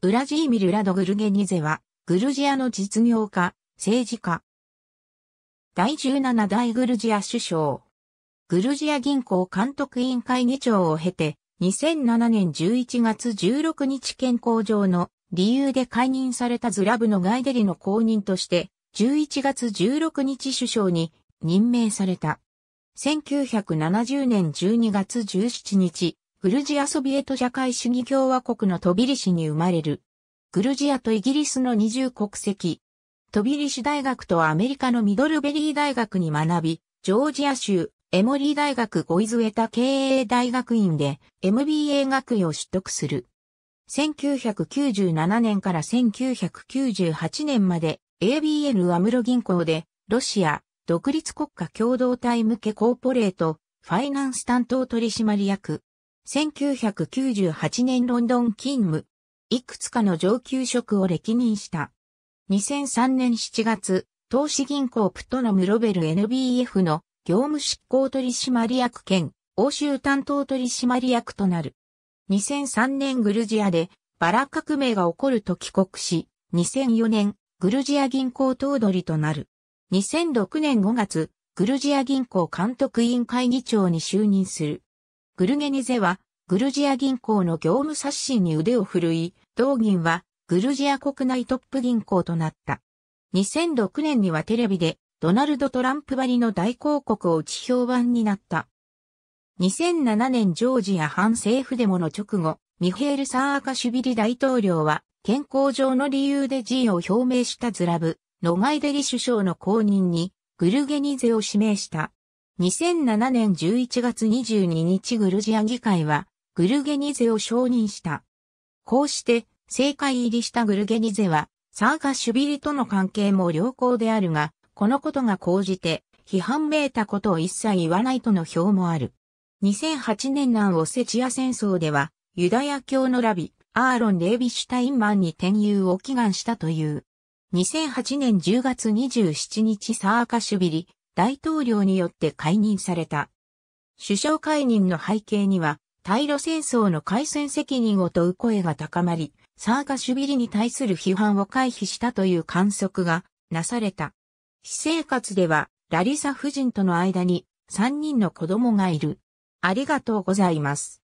ウラジーミル・ラド・グルゲニゼは、グルジアの実業家、政治家。第17代グルジア首相。グルジア銀行監督委員会議長を経て、2007年11月16日健康上の理由で解任されたズラブのガイデリの後任として、11月16日首相に任命された。1970年12月17日、グルジアソビエト社会主義共和国のトビリシに生まれる。グルジアとイギリスの二重国籍。トビリシ大学とアメリカのミドルベリー大学に学び、ジョージア州、エモリー大学ゴイズエタ経営大学院で MBA 学位を取得する。1997年から1998年まで ABN アムロ銀行でロシア独立国家共同体向けコーポレートファイナンス担当取締役1998年ロンドン勤務、いくつかの上級職を歴任した。2003年7月、投資銀行プトナムロベル NBF の業務執行取締役兼欧州担当取締役となる。2003年グルジアでバラ革命が起こると帰国し、2004年グルジア銀行頭取となる。2006年5月、グルジア銀行監督委員会議長に就任する。グルゲニゼは、グルジア銀行の業務刷新に腕を振るい、同銀は、グルジア国内トップ銀行となった。2006年にはテレビで、ドナルド・トランプ張りの大広告を打ち評判になった。2007年ジョージア反政府デモの直後、ミヘール・サーアカシュビリ大統領は、健康上の理由で辞意を表明したズラブ、ノガイデリ首相の後任に、グルゲニゼを指名した。2007年11月22日グルジア議会は、グルゲニゼを承認した。こうして、政界入りしたグルゲニゼは、サーカシュビリとの関係も良好であるが、このことが講じて、批判めいたことを一切言わないとの表もある。2008年南オセチア戦争では、ユダヤ教のラビ、アーロン・レイビシュタインマンに転入を祈願したという。2008年10月27日サーカシュビリ、大統領によって解任された。首相解任の背景には、対露戦争の開戦責任を問う声が高まり、サーガシュビリに対する批判を回避したという観測がなされた。私生活では、ラリサ夫人との間に3人の子供がいる。ありがとうございます。